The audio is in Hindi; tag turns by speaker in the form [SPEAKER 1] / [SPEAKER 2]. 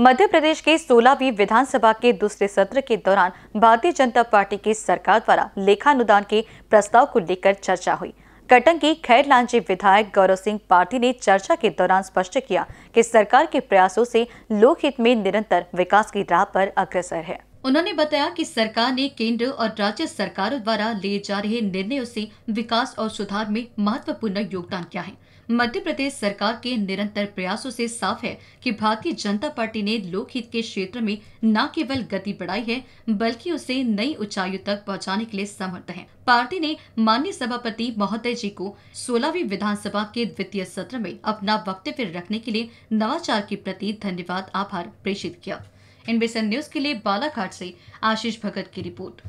[SPEAKER 1] मध्य प्रदेश
[SPEAKER 2] के सोलहवीं विधानसभा के दूसरे सत्र के दौरान भारतीय जनता पार्टी की सरकार द्वारा लेखानुदान के प्रस्ताव को लेकर चर्चा हुई कटंग की खैर लांची विधायक गौरव सिंह पार्टी ने चर्चा के दौरान स्पष्ट किया कि सरकार के प्रयासों से लोकहित में निरंतर विकास की राह पर अग्रसर है उन्होंने बताया कि सरकार ने केंद्र और राज्य सरकारों द्वारा लिए जा रहे निर्णयों से विकास और सुधार में महत्वपूर्ण योगदान किया है मध्य प्रदेश सरकार के निरंतर प्रयासों से साफ है कि भारतीय जनता पार्टी ने लोकहित के क्षेत्र में न केवल गति बढ़ाई है बल्कि उसे नई ऊंचाइयों तक पहुंचाने के लिए समर्थ है पार्टी ने माननीय सभापति महोदय जी को सोलहवीं विधानसभा के द्वितीय सत्र में अपना वक्तव्य रखने के लिए नवाचार के प्रति धन्यवाद आभार प्रेषित किया एनबीसी न्यूज के लिए बालाघाट से आशीष भगत की रिपोर्ट